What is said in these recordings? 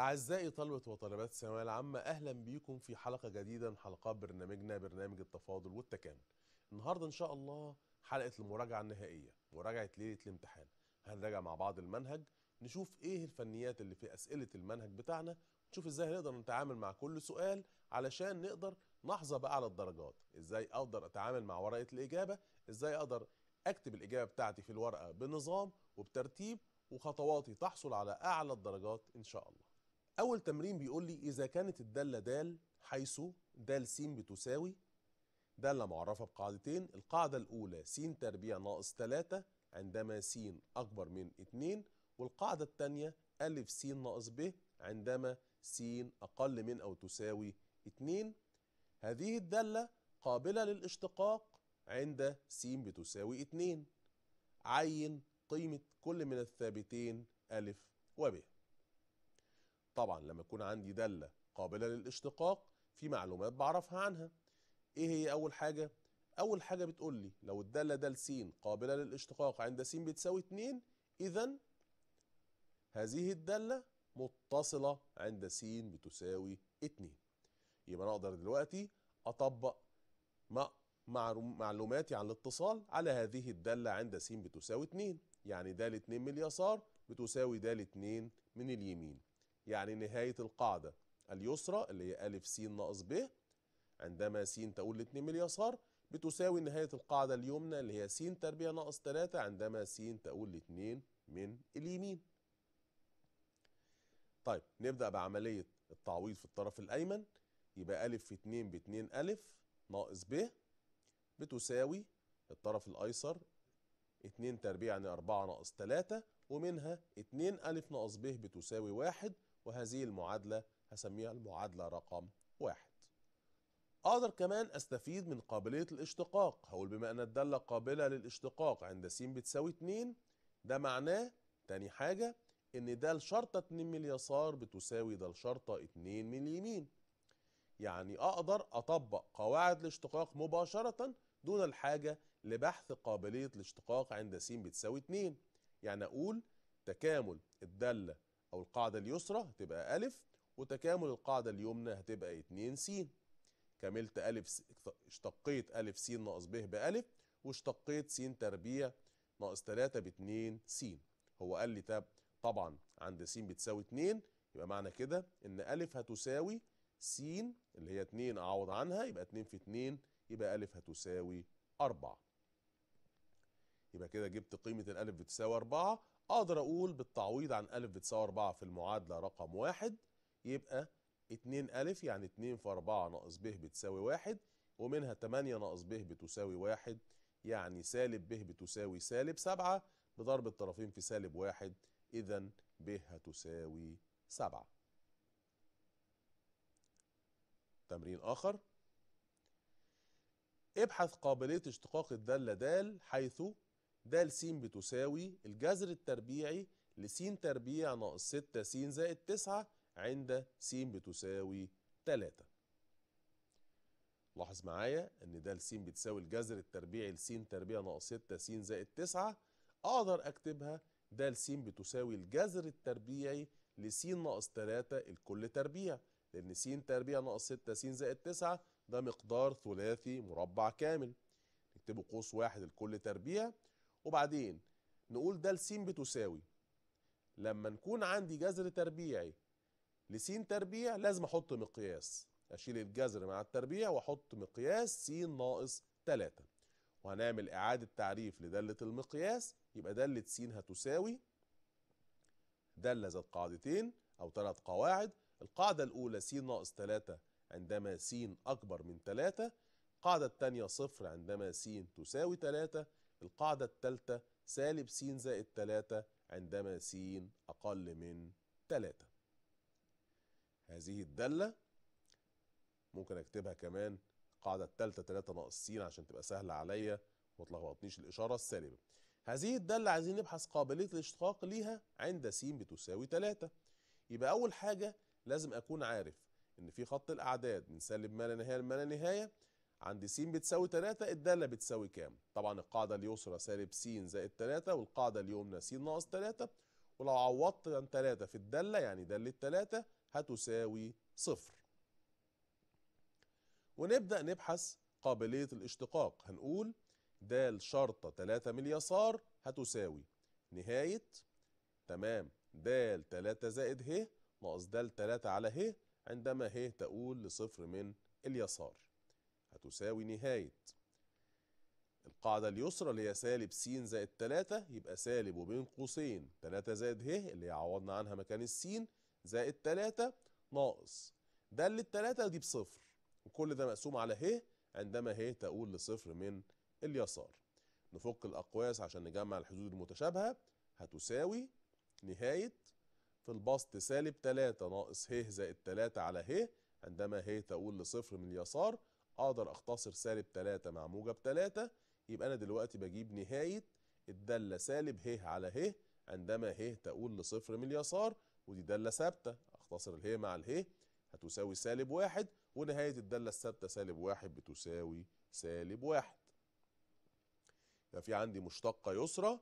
أعزائي طلبة وطلبات الثانوية العامة أهلا بيكم في حلقة جديدة من حلقات برنامجنا برنامج التفاضل والتكامل. النهاردة إن شاء الله حلقة المراجعة النهائية، مراجعة ليلة الامتحان. هنراجع مع بعض المنهج، نشوف إيه الفنيات اللي في أسئلة المنهج بتاعنا، نشوف إزاي هنقدر نتعامل مع كل سؤال علشان نقدر نحظى بقى على الدرجات، إزاي أقدر أتعامل مع ورقة الإجابة، إزاي أقدر أكتب الإجابة بتاعتي في الورقة بنظام وبترتيب وخطواتي تحصل على أعلى الدرجات إن شاء الله. اول تمرين بيقول لي اذا كانت الداله دال حيث دال س بتساوي داله معرفه بقاعدتين القاعده الاولى س تربيع ناقص 3 عندما س اكبر من 2 والقاعده الثانيه ا س ناقص ب عندما س اقل من او تساوي 2 هذه الداله قابله للاشتقاق عند س بتساوي 2 عين قيمه كل من الثابتين ا و ب طبعا لما يكون عندي دالة قابلة للاشتقاق في معلومات بعرفها عنها ايه هي اول حاجة اول حاجة بتقول لي لو الدالة دال س قابلة للاشتقاق عند س بتساوي 2 اذا هذه الدالة متصلة عند س بتساوي 2 يبقى انا اقدر دلوقتي اطبق ما معلوماتي عن الاتصال على هذه الدالة عند س بتساوي 2 يعني د 2 من اليسار بتساوي د 2 من اليمين يعني نهاية القاعدة اليسرى اللي هي ألف س ناقص ب عندما س تقول الاتنين من اليسار بتساوي نهاية القاعدة اليمنى اللي هي س تربيع ناقص تلاتة عندما س تقول اتنين من اليمين طيب نبدأ بعملية التعويض في الطرف الأيمن يبقى ألف في اتنين باتنين ألف ناقص ب بتساوي الطرف الأيسر اتنين تربيع يعني أربعة ناقص تلاتة ومنها اتنين ألف ناقص ب بتساوي واحد وهذه المعادلة هسميها المعادلة رقم واحد أقدر كمان أستفيد من قابلية الاشتقاق هقول بما أن الدالة قابلة للاشتقاق عند س بتساوي 2 ده معناه تاني حاجة إن ده الشرطة 2 من اليسار بتساوي ده الشرطة 2 من اليمين يعني أقدر أطبق قواعد الاشتقاق مباشرة دون الحاجة لبحث قابلية الاشتقاق عند س بتساوي 2 يعني أقول تكامل الدالة او القاعده اليسرى هتبقى الف وتكامل القاعده اليمنى هتبقى 2 س كملت الف س... اشتقيت الف س ناقص ب بالف واشتقيت س تربيع ناقص 3 ب 2 س هو قال لي طب طبعا عند س بتساوي 2 يبقى معنى كده ان الف هتساوي س اللي هي 2 اعوض عنها يبقى 2 في 2 يبقى الف هتساوي 4 يبقى كده جبت قيمه الالف بتساوي 4 اقدر اقول بالتعويض عن ألف بتساوي 4 في المعادلة رقم واحد يبقى 2 ألف يعني 2 في 4 ناقص ب بتساوي واحد ومنها 8 ناقص ب بتساوي واحد يعني سالب ب بتساوي سالب 7 بضرب الطرفين في سالب واحد إذا ب هتساوي 7 تمرين آخر ابحث قابلية اشتقاق الدالة د حيث د س بتساوي الجذر التربيعي ل س تربيع ناقص 6 س زائد 9 عند س بتساوي 3 لاحظ معايا ان د س بتساوي الجذر التربيعي ل س تربيع ناقص 6 س زائد 9 اقدر اكتبها د س بتساوي الجذر التربيعي ل س ناقص 3 الكل تربيع لان س تربيع ناقص 6 س زائد 9 ده مقدار ثلاثي مربع كامل نكتبه قوس واحد الكل تربيع وبعدين نقول ده لسين بتساوي لما نكون عندي جذر تربيعي لسين تربيع لازم احط مقياس اشيل الجذر مع التربيع واحط مقياس س ناقص 3 وهنعمل اعادة تعريف لدالة المقياس يبقى دالة س هتساوي دالة ذات قاعدتين او ثلاث قواعد القاعدة الاولى س ناقص 3 عندما س اكبر من 3 القاعدة الثانية صفر عندما س تساوي 3 القاعدة الثالثة سالب س زائد 3 عندما س أقل من 3 هذه الدالة ممكن أكتبها كمان القاعدة الثالثة 3 ناقص س عشان تبقى سهلة عليا وما تلخبطنيش الإشارة السالبة هذه الدالة عايزين نبحث قابلية الاشتقاق ليها عند س بتساوي 3 يبقى أول حاجة لازم أكون عارف إن في خط الأعداد من سالب ما لا نهاية لما لا نهاية عند س بتساوي 3 الداله بتساوي كام طبعا القاعده اليسرى سالب س زائد 3 والقاعده اليمنى س ناقص 3 ولو عوضت عن 3 في الداله يعني داله 3 هتساوي صفر ونبدا نبحث قابليه الاشتقاق هنقول د شرطه 3 من اليسار هتساوي نهايه تمام د 3 زائد ه ناقص د 3 على ه عندما ه تؤول لصفر من اليسار هتساوي نهاية القاعدة اليسرى اللي هي سالب س زائد 3 يبقى سالب وبين قوسين 3 زائد ه اللي عوضنا عنها مكان السين زائد 3 ناقص دل التلاتة دي بصفر وكل ده مقسوم على ه عندما ه تقول لصفر من اليسار نفك الأقواس عشان نجمع الحدود المتشابهة هتساوي نهاية في البسط سالب 3 ناقص ه زائد 3 على ه عندما ه تقول لصفر من اليسار اقدر اختصر سالب 3 مع موجب 3 يبقى انا دلوقتي بجيب نهايه الداله سالب ه على ه عندما ه تؤول لصفر من اليسار ودي داله ثابته اختصر اله مع اله هتساوي سالب واحد ونهايه الداله الثابته سالب واحد بتساوي سالب واحد يبقى في عندي مشتقه يسرى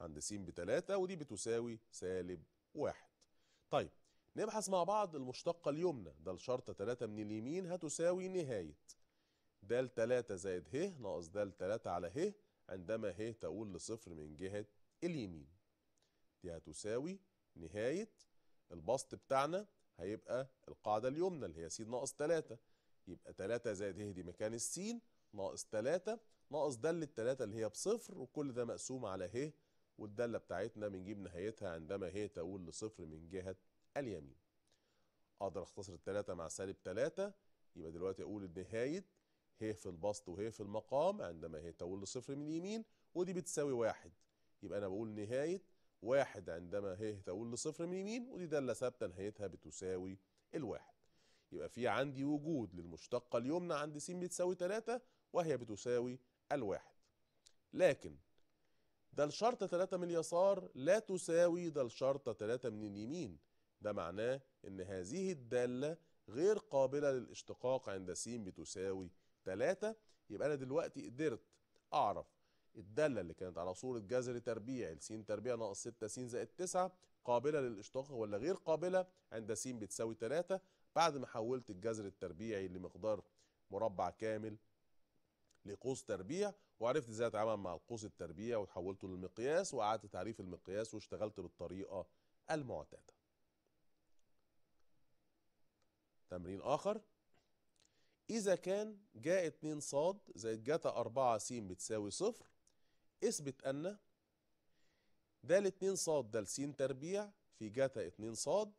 عند س بتلاتة ودي بتساوي سالب واحد طيب نبحث مع بعض المشتقة اليمنى د شرطة 3 من اليمين هتساوي نهاية د 3 زائد ه ناقص د 3 على ه عندما ه تقول لصفر من جهة اليمين دي هتساوي نهاية البسط بتاعنا هيبقى القاعدة اليمنى اللي هي س ناقص 3 يبقى 3 زائد ه دي مكان السين ناقص 3 ناقص دالة 3 اللي هي بصفر وكل ده مقسوم على ه والدالة بتاعتنا بنجيب نهايتها عندما ه تقول لصفر من جهة اليمين اقدر اختصر التلاتة مع سالب تلاتة يبقى دلوقتي اقول ان هي ه في البسط وه في المقام عندما هي تول لصفر من اليمين ودي بتساوي واحد يبقى انا بقول نهايه واحد عندما هي تقول لصفر من اليمين ودي دالة ثابتة نهايتها بتساوي الواحد يبقى في عندي وجود للمشتقة اليمنى عند س بتساوي 3 وهي بتساوي الواحد لكن ده الشرطة 3 من اليسار لا تساوي ده الشرطة 3 من اليمين ده معناه ان هذه الدالة غير قابلة للاشتقاق عند س بتساوي 3 يبقى انا دلوقتي قدرت اعرف الدالة اللي كانت على صورة جذر تربيع س تربيع ناقص 6 س زائد 9 قابلة للاشتقاق ولا غير قابلة عند س بتساوي 3 بعد ما حولت الجذر التربيعي لمقدار مربع كامل لقوس تربيع وعرفت ازاي اتعامل مع القوس التربيع وحولته للمقياس وقعدت تعريف المقياس واشتغلت بالطريقة المعتادة تمرين آخر إذا كان جاء 2 صاد زائد جتا 4 س بتساوي صفر اثبت أن د 2 صاد د س تربيع في جتا 2 صاد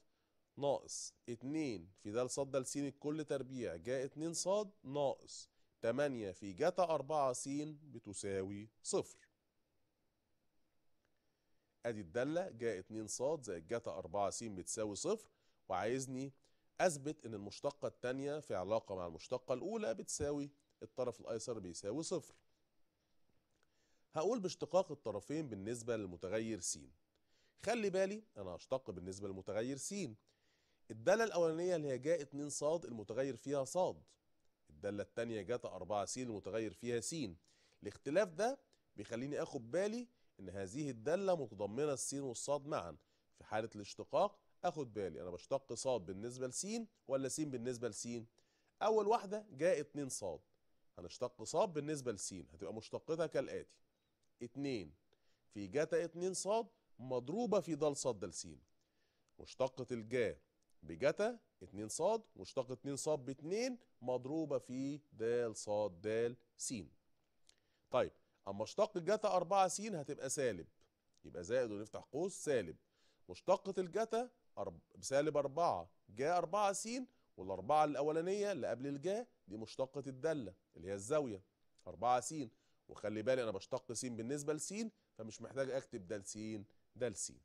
ناقص 2 في د صاد د س الكل تربيع جاء 2 صاد ناقص 8 في جتا 4 س بتساوي صفر ادي الدالة جاء 2 صاد زائد جتا 4 س بتساوي صفر وعايزني اثبت ان المشتقه الثانيه في علاقه مع المشتقه الاولى بتساوي الطرف الايسر بيساوي صفر هقول باشتقاق الطرفين بالنسبه للمتغير س خلي بالي انا هشتق بالنسبه للمتغير س الداله الاولانيه اللي هي جاء 2 ص المتغير فيها ص الداله الثانيه جت 4 س المتغير فيها س الاختلاف ده بيخليني اخد بالي ان هذه الداله متضمنه السين والصاد معا في حاله الاشتقاق اخد بالي انا بشتق صاد بالنسبه لس ولا س بالنسبه لس اول واحده جاء 2 صاد هنشتق صاد بالنسبه لس هتبقى مشتقتها كالاتي 2 في جتا 2 صاد مضروبه في ض صاد د س مشتقه الجا بجتا 2 صاد مشتقه 2 صاد ب 2 مضروبه في د صاد د س طيب اما اشتق الجتا 4 س هتبقى سالب يبقى زائد ونفتح قوس سالب مشتقة الجتا أرب... سالب أربعة جا أربعة سين والأربعة الأولانية اللي قبل الجا دي مشتقة الدالة اللي هي الزاوية أربعة سين وخلي بالي أنا بشتق سين بالنسبة لسين فمش محتاج أكتب دال سين دال سين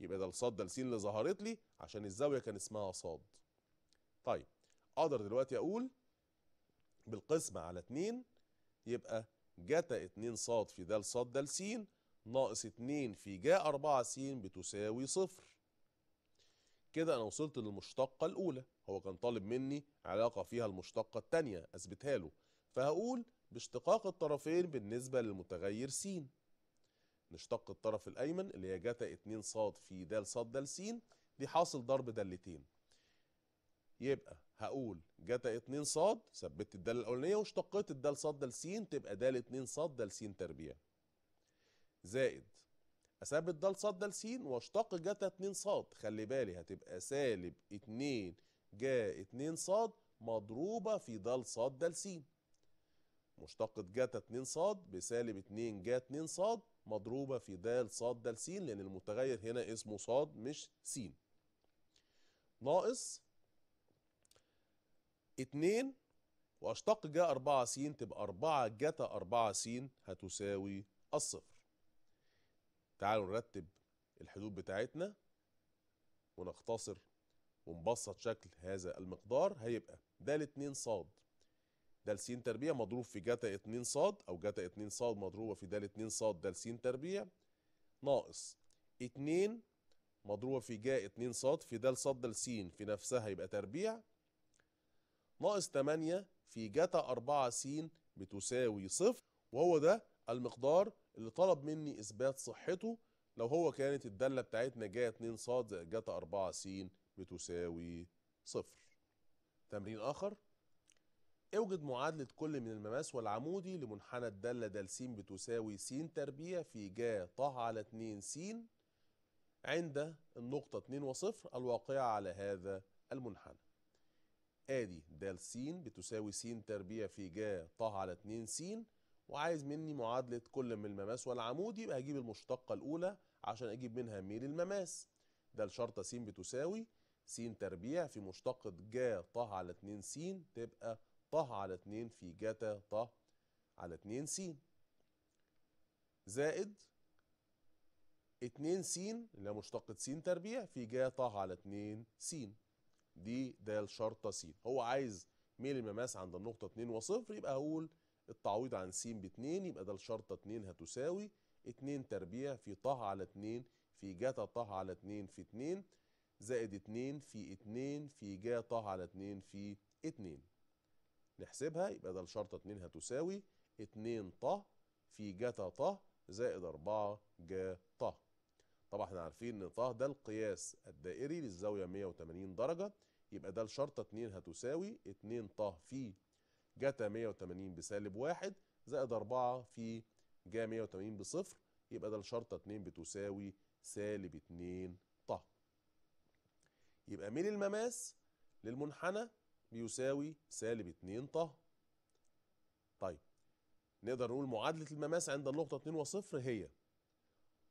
يبقى ده الصاد دال سين اللي ظهرت لي عشان الزاوية كان اسمها صاد طيب أقدر دلوقتي أقول بالقسمة على اتنين يبقى جتا اتنين صاد في دال صاد دال سين ناقص اتنين في جا أربعة س بتساوي صفر كده انا وصلت للمشتقة الاولى هو كان طالب مني علاقة فيها المشتقة التانية اثبتها له فهقول باشتقاق الطرفين بالنسبة للمتغير س نشتق الطرف الايمن اللي هي جتا 2 ص في د ص د س دي حاصل ضرب دالتين يبقى هقول جتا 2 ص ثبت الداله الاولانيه واشتقيت الدال ص د س تبقى د 2 ص د س تربيع زائد اثبت د صاد دال سين واشتق جتا 2 صاد خلي بالي هتبقى سالب 2 جا 2 صاد مضروبه في د صاد دال سين مشتقة جتا 2 صاد بسالب 2 جا 2 صاد مضروبة في دال صاد دال سين لأن المتغير هنا اسمه صاد مش سين ناقص 2 واشتق جا 4 سين تبقى 4 جتا 4 سين هتساوي الصفر تعالوا نرتب الحدود بتاعتنا ونختصر ونبسط شكل هذا المقدار هيبقى د اتنين 2 ص د س تربيع مضروب في جتا 2 ص او جتا 2 ص مضروبه في د اتنين 2 ص د س تربيع ناقص 2 مضروبه في جا 2 ص في د ص د س في نفسها يبقى تربيع ناقص 8 في جتا 4 س بتساوي صفر وهو ده المقدار اللي طلب مني اثبات صحته لو هو كانت الداله بتاعتنا جا 2 ص زائد 4 س بتساوي صفر. تمرين اخر اوجد معادله كل من المماس والعمودي لمنحنى الداله د س بتساوي س تربيع في جا ط على 2 س عند النقطه 2 وصفر الواقعه على هذا المنحنى. ادي د س بتساوي س تربيع في جا ط على 2 س وعايز مني معادلة كل من المماس والعمود يبقى هجيب المشتقة الأولى عشان أجيب منها ميل المماس ده الشرطة س بتساوي س تربيع في مشتقة جا ط على 2 س تبقى ط على 2 في جتا ط على 2 س زائد 2 س اللي هي مشتقة س تربيع في جا ط على 2 س دي ده الشرطة س هو عايز ميل المماس عند النقطة 2 وصفر يبقى هقول التعويض عن س باتنين يبقى ده الشرطة اتنين هتساوي اتنين تربيع في ط على اتنين في جتا ط على اتنين في اتنين زائد اتنين في اتنين في جا ط على اتنين في اتنين نحسبها يبقى ده الشرطة اتنين هتساوي اتنين ط في جتا ط زائد أربعة جا ط طبعا احنا عارفين ان ط ده القياس الدائري للزاوية 180 درجة يبقى ده الشرطة اتنين هتساوي اتنين ط في جتا 180 بسالب 1 زائد 4 في جا 180 بصفر يبقى ده الشرطة 2 بتساوي سالب 2 ط يبقى ميل المماس للمنحنى بيساوي سالب 2 ط طيب نقدر نقول معادلة المماس عند النقطة 2 وصفر هي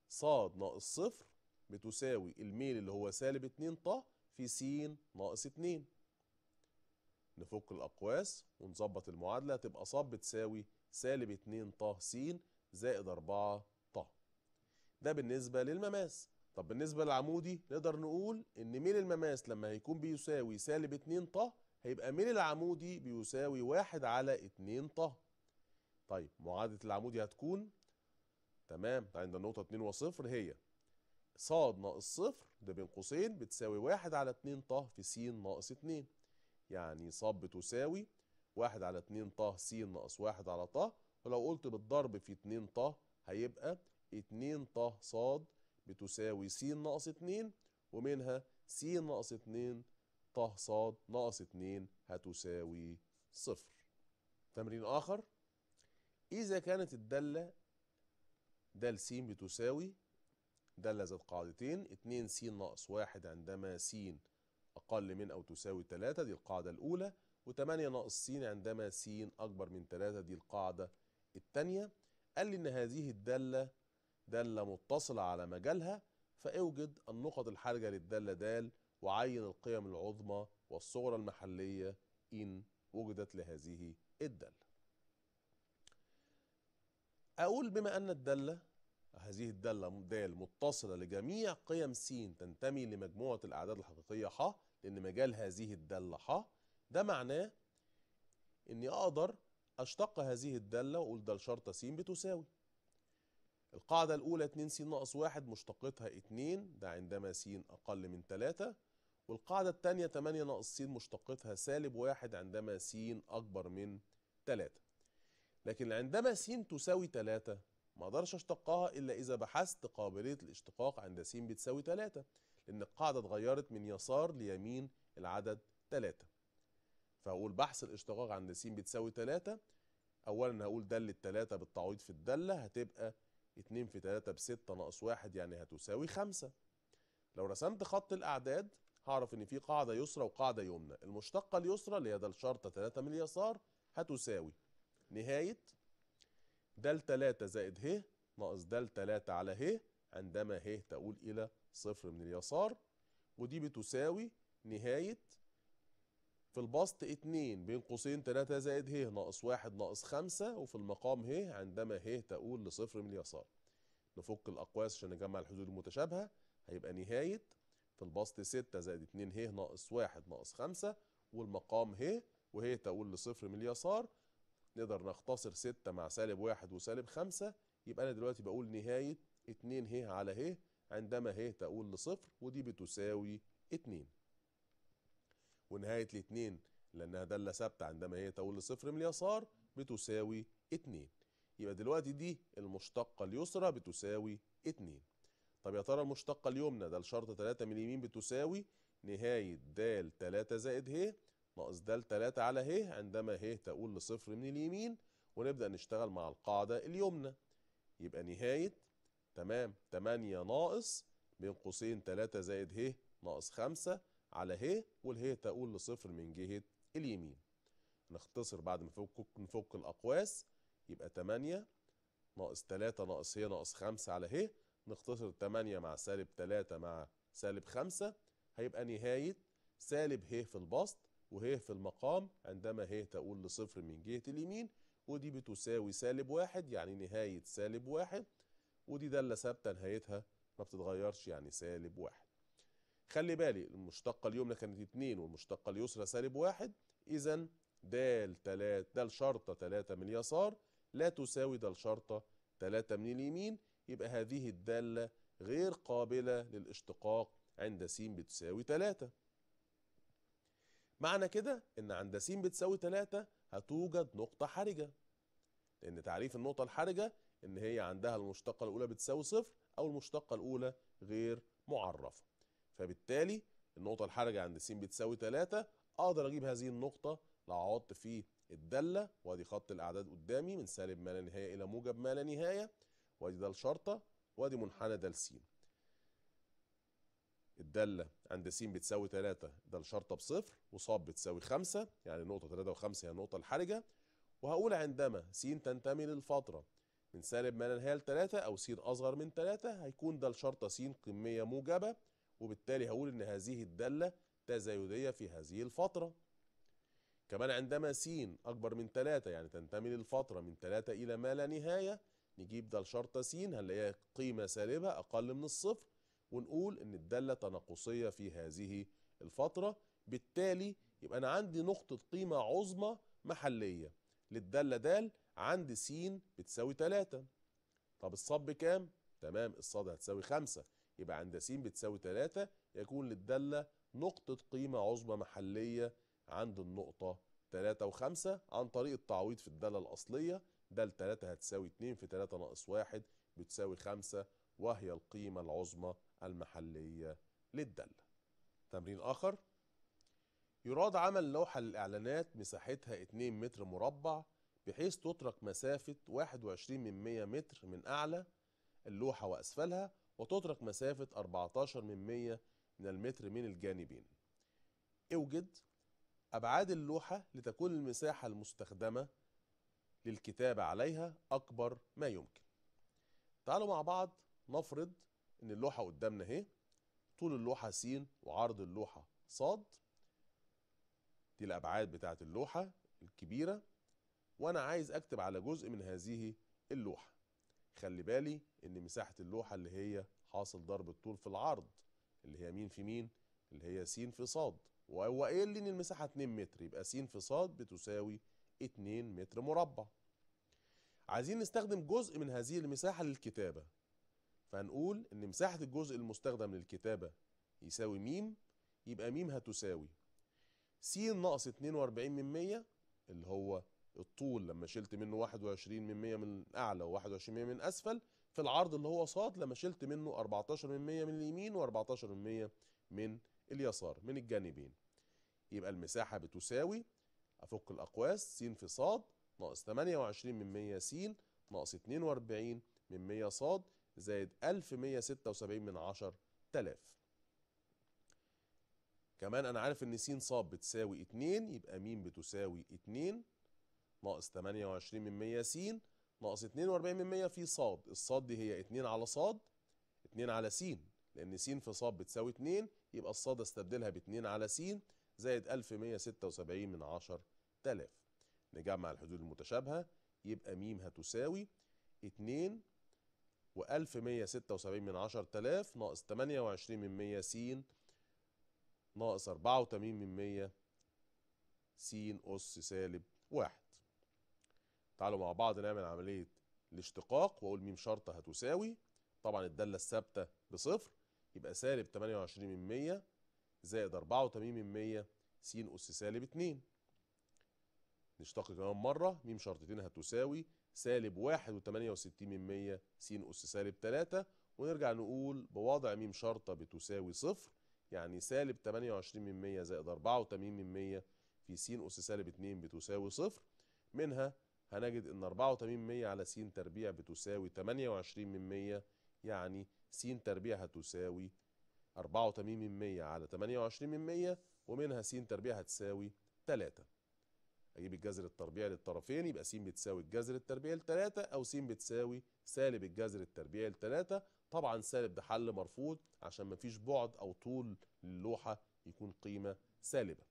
ص ناقص صفر بتساوي الميل اللي هو سالب 2 ط في س ناقص 2 نفك الأقواس ونظبط المعادلة تبقى ص بتساوي سالب 2 ط س زائد 4 ط ده بالنسبة للمماس طب بالنسبة للعمودي نقدر نقول إن ميل المماس لما هيكون بيساوي سالب 2 ط هيبقى ميل العمودي بيساوي 1 على 2 ط طيب معادلة العمودي هتكون تمام عند النقطة 2 وصفر هي ص ناقص صفر ده بين قوسين بتساوي 1 على 2 ط في س ناقص 2 يعني صب بتساوي واحد على اتنين طه س ناقص واحد على طه ولو قلت بالضرب في اتنين طه هيبقى اتنين طه ص بتساوي س ناقص اتنين ومنها س ناقص اتنين طه ص ناقص اتنين هتساوي صفر تمرين آخر إذا كانت الدالة د س بتساوي دالة ذات قاعدتين اتنين س ناقص واحد عندما س أقل من أو تساوي 3 دي القاعدة الأولى و8 ناقص س عندما س أكبر من 3 دي القاعدة الثانية قال لي إن هذه الدالة دالة متصلة على مجالها فأوجد النقط الحرجة للدالة د وعين القيم العظمى والصغرى المحلية إن وجدت لهذه الدالة أقول بما أن الدالة هذه الدالة د متصلة لجميع قيم س تنتمي لمجموعة الأعداد الحقيقية ح لأن مجال هذه الدالة ح ده معناه إني أقدر أشتق هذه الدالة وأقول دال شرطة س بتساوي القاعدة الأولى 2 س ناقص 1 مشتقتها 2 ده عندما س أقل من 3 والقاعدة الثانية 8 ناقص س مشتقتها سالب 1 عندما س أكبر من 3 لكن عندما س تساوي 3 ما اقدرش اشتقها إلا إذا بحثت قابلية الاشتقاق عند س بتساوي 3 لأن القاعدة اتغيرت من يسار ليمين العدد 3 فهقول بحث الاشتقاق عند س بتساوي 3 أولا هقول دالة 3 بالتعويض في الدالة هتبقى 2 في 3 ب 6 ناقص 1 يعني هتساوي 5 لو رسمت خط الأعداد هعرف إن في قاعدة يسرى وقاعدة يمنى المشتقة اليسرى اللي هي ده الشرطة 3 من اليسار هتساوي نهاية دال 3 زائد ه ناقص دال 3 على ه عندما ه تؤول إلى صفر من اليسار ودي بتساوي نهاية في البسط اتنين بين قوسين تلاتة زائد ه ناقص واحد ناقص خمسة وفي المقام ه عندما ه تقول لصفر من اليسار نفك الأقواس عشان نجمع الحدود المتشابهة هيبقى نهاية في البسط ستة زائد اتنين ه ناقص واحد ناقص خمسة والمقام ه وهي تقول لصفر من اليسار نقدر نختصر ستة مع سالب واحد وسالب خمسة يبقى أنا دلوقتي بقول نهاية اتنين ه على ه عندما ه تقول لصفر ودي بتساوي اتنين ونهاية الاتنين لأنها دالة ثابتة عندما هي تقول لصفر من اليسار بتساوي اتنين يبقى دلوقتي دي المشتقة اليسرى بتساوي اتنين طب يا ترى المشتقة اليمنى ده الشرط تلاتة من اليمين بتساوي نهاية د تلاتة زائد ه ناقص د تلاتة على ه عندما ه تقول لصفر من اليمين ونبدأ نشتغل مع القاعدة اليمنى يبقى نهاية تمام 8 ناقص بين قوسين 3 زائد ه ناقص 5 على ه والهي تقول لصفر من جهه اليمين نختصر بعد ما نفك نفك الاقواس يبقى 8 ناقص 3 ناقص ه ناقص 5 على ه نختصر 8 مع سالب 3 مع سالب 5 هيبقى نهايه سالب ه في البسط وه في المقام عندما ه تقول لصفر من جهه اليمين ودي بتساوي سالب واحد يعني نهايه سالب واحد ودي داله ثابته نهايتها ما بتتغيرش يعني سالب واحد خلي بالي المشتقه اليمنى كانت 2 والمشتقه اليسرى سالب واحد اذا د 3 د شرطه 3 من اليسار لا تساوي د شرطه 3 من اليمين يبقى هذه الداله غير قابله للاشتقاق عند س بتساوي 3 معنى كده ان عند س بتساوي 3 هتوجد نقطه حرجه لان تعريف النقطه الحرجه ان هي عندها المشتقه الاولى بتساوي صفر او المشتقه الاولى غير معرفه فبالتالي النقطه الحرجه عند س بتساوي 3 اقدر اجيب هذه النقطه لو عوضت في الداله وادي خط الاعداد قدامي من سالب ما لا نهايه الى موجب ما لا نهايه وادي دال شرطة وادي منحنى دال س الدالة عند س بتساوي 3 دال شرطة بصفر وص بتساوي 5 يعني نقطة 3 و5 هي النقطة الحرجة وهقول عندما س تنتمي للفترة من سالب ما لا نهايه لتلاتة او س اصغر من تلاتة هيكون ده الشرطه س كميه موجبه وبالتالي هقول ان هذه الداله تزايديه في هذه الفتره كمان عندما س اكبر من تلاتة يعني تنتمي للفتره من تلاتة الى ما لا نهايه نجيب ده الشرطه س هنلاقيها قيمه سالبه اقل من الصفر ونقول ان الداله تناقصيه في هذه الفتره بالتالي يبقى انا عندي نقطه قيمه عظمى محليه للداله د عند س بتساوي 3 طب الصاد بكام؟ تمام الصاد هتساوي 5 يبقى عند س بتساوي 3 يكون للدالة نقطة قيمة عظمى محلية عند النقطة 3 و5 عن طريق التعويض في الدالة الأصلية دال 3 هتساوي 2 في 3 ناقص 1 بتساوي 5 وهي القيمة العظمى المحلية للدالة تمرين آخر يراد عمل لوحة للإعلانات مساحتها 2 متر مربع بحيث تترك مسافة 21 من 100 متر من أعلى اللوحة وأسفلها وتترك مسافة 14 من 100 من المتر من الجانبين اوجد أبعاد اللوحة لتكون المساحة المستخدمة للكتابة عليها أكبر ما يمكن تعالوا مع بعض نفرض إن اللوحة قدامنا اهي طول اللوحة س وعرض اللوحة ص دي الأبعاد بتاعة اللوحة الكبيرة وانا عايز اكتب على جزء من هذه اللوحه خلي بالي ان مساحه اللوحه اللي هي حاصل ضرب الطول في العرض اللي هي مين في مين اللي هي س في ص وهو قايل لي ان المساحه 2 متر يبقى س في ص بتساوي 2 متر مربع عايزين نستخدم جزء من هذه المساحه للكتابه فهنقول ان مساحه الجزء المستخدم للكتابه يساوي م يبقى م هتساوي س ناقص 42 من 100 اللي هو الطول لما شلت منه 21 من 100 من اعلى و21 من من اسفل في العرض اللي هو صاد لما شلت منه 14 من 100 من اليمين و14 من 100 من اليسار من الجانبين يبقى المساحة بتساوي أفك الأقواس س في ص ناقص 28 من 100 س ناقص 42 من 100 ص زائد 1176 من 10 تلاف كمان أنا عارف إن س ص بتساوي 2 يبقى م بتساوي 2 ناقص 28 من 100 س ناقص 42 من 100 في ص الصاد دي هي 2 على ص 2 على س لأن س في ص بتساوي 2 يبقى الصاد استبدلها ب 2 على س زائد 1176 من 10000 نجمع الحدود المتشابهة يبقى م هتساوي 2 و1176 من 10000 ناقص 28 من 100 س ناقص 84 من 100 س أس سالب 1 تعالوا مع بعض نعمل عملية الاشتقاق وأقول ميم شرطة هتساوي طبعا الدالة الثابتة بصفر يبقى سالب 28 من 100 زائد 84 من 100 س أس سالب 2 نشتق كمان مرة ميم شرطتين هتساوي سالب 1 من 100 س أس سالب 3 ونرجع نقول بوضع ميم شرطة بتساوي صفر يعني سالب 28 من 100 زائد 84 من 100 في س أس سالب 2 بتساوي صفر منها هنجد ان 84% على س تربيع بتساوي 28 من 100 يعني س تربيع هتساوي 84 من 100 على 28 من 100 ومنها س تربيع هتساوي 3 اجيب الجذر التربيعي للطرفين يبقى س بتساوي الجذر التربيعي لتلاتة او س بتساوي سالب الجذر التربيعي لتلاتة طبعا سالب ده حل مرفوض عشان مفيش بعد او طول للوحة يكون قيمة سالبة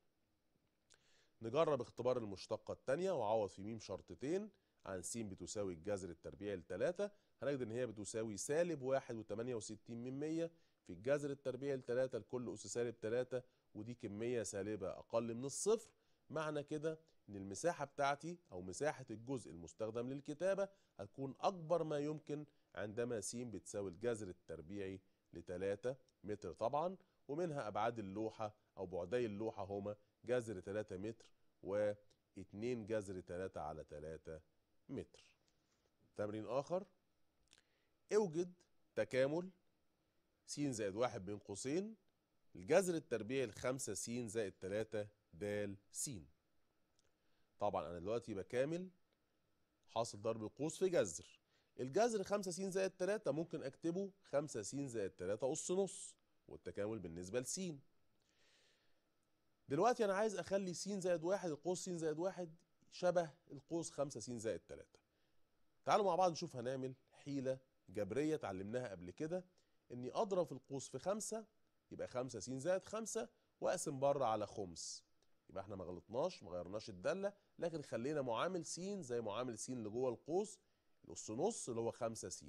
نجرب اختبار المشتقة التانية وعوض في م شرطتين عن س بتساوي الجذر التربيعي لتلاتة هنجد إن هي بتساوي سالب واحد وتمانية وستين من مية في الجذر التربيعي لتلاتة لكل أس سالب تلاتة ودي كمية سالبة أقل من الصفر معنى كده إن المساحة بتاعتي أو مساحة الجزء المستخدم للكتابة هتكون أكبر ما يمكن عندما س بتساوي الجذر التربيعي لتلاتة متر طبعا ومنها أبعاد اللوحة أو بعدي اللوحة هما جذر 3 متر و 2 جذر 3 على 3 متر تمرين آخر اوجد تكامل س زائد واحد بين قوسين الجذر التربيعي 5 س زائد تلاتة د س طبعا أنا دلوقتي بكامل حاصل ضرب القوس في جذر الجذر خمسة س زائد تلاتة ممكن أكتبه خمسة س زائد تلاتة اس نص والتكامل بالنسبة لسين دلوقتي انا عايز اخلي س زائد واحد القوس س زائد واحد شبه القوس خمسة س زائد تلاتة تعالوا مع بعض نشوف هنعمل حيلة جبرية اتعلمناها قبل كده اني اضرب في القوس في خمسة يبقى خمسة س زائد خمسة واقسم بره على خمس يبقى احنا ما غلطناش ما غيرناش الدالة لكن خلينا معامل س زي معامل س اللي جوه القوس نص نص اللي هو خمسة س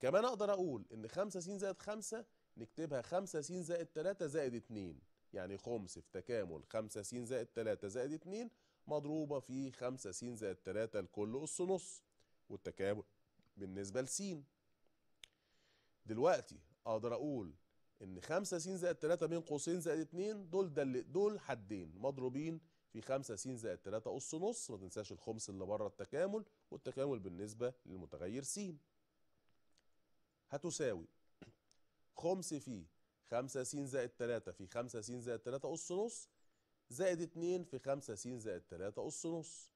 كمان اقدر اقول ان خمسة س زائد خمسة نكتبها خمسة س زائد تلاتة زائد اتنين يعني خمس في تكامل 5 س زائد 3 زائد 2 مضروبة في 5 س زائد 3 لكل أس نص والتكامل بالنسبة لس دلوقتي أقدر أقول إن 5 س زائد 3 بين قوسين زائد 2 دول دل دول حدين مضروبين في 5 س زائد 3 أس نص ما تنساش الخمس اللي بره التكامل والتكامل بالنسبة للمتغير س هتساوي خمس في 5 س زائد 3 في 5 س زائد 3 أس نص زائد 2 في 5 س زائد 3 أس نص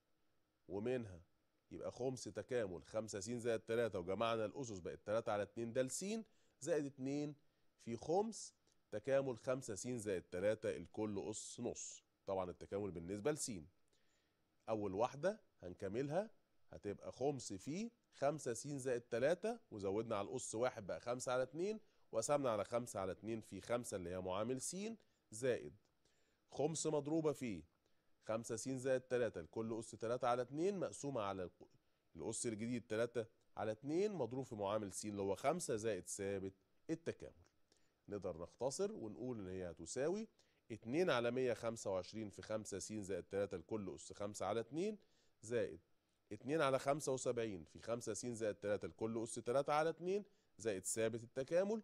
ومنها يبقى خمس تكامل 5 س زائد 3 وجمعنا الأسس بقت 3 على 2 ده س زائد 2 في خمس تكامل 5 س زائد 3 الكل أس نص طبعا التكامل بالنسبة لس أول واحدة هنكملها هتبقى خمس في 5 س زائد 3 وزودنا على الأس واحد بقى 5 على 2 وقسمنا على خمسة على اتنين في خمسة اللي هي معامل س زائد خمس مضروبة في خمسة س زائد تلاتة لكل أس تلاتة على اتنين مقسومة على الأس الجديد تلاتة على اتنين مضروب في معامل س اللي هو خمسة زائد ثابت التكامل نقدر نختصر ونقول إن هي هتساوي اتنين على مية خمسة وعشرين في خمسة س زائد تلاتة لكل أس خمسة على اتنين زائد اتنين على خمسة وسبعين في خمسة س زائد تلاتة لكل أس تلاتة على اتنين زائد ثابت التكامل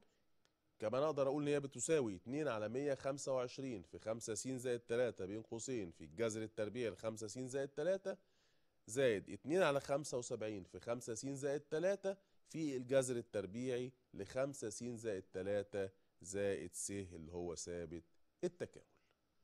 كما نقدر اقول ان هي بتساوي 2 على 125 في 5 س زائد 3 بين قوسين في الجذر التربيع ل 5 س زائد 3 زائد 2 على 75 في 5 س زائد 3 في الجذر التربيعي ل 5 س زائد 3 زائد س اللي هو ثابت التكامل.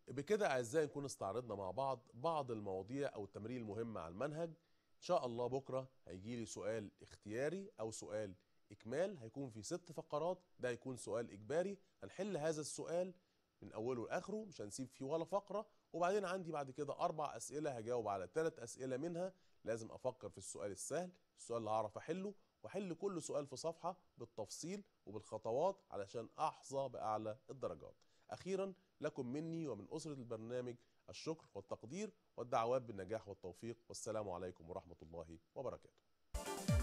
بكده اعزائي نكون استعرضنا مع بعض بعض المواضيع او التمرين المهم على المنهج. ان شاء الله بكره هيجي لي سؤال اختياري او سؤال إكمال هيكون في ست فقرات ده هيكون سؤال إجباري هنحل هذا السؤال من أوله لآخره مش هنسيب فيه ولا فقرة وبعدين عندي بعد كده أربع أسئلة هجاوب على ثلاث أسئلة منها لازم أفكر في السؤال السهل السؤال اللي هعرف أحله وأحل كل سؤال في صفحة بالتفصيل وبالخطوات علشان أحظى بأعلى الدرجات أخيرا لكم مني ومن أسرة البرنامج الشكر والتقدير والدعوات بالنجاح والتوفيق والسلام عليكم ورحمة الله وبركاته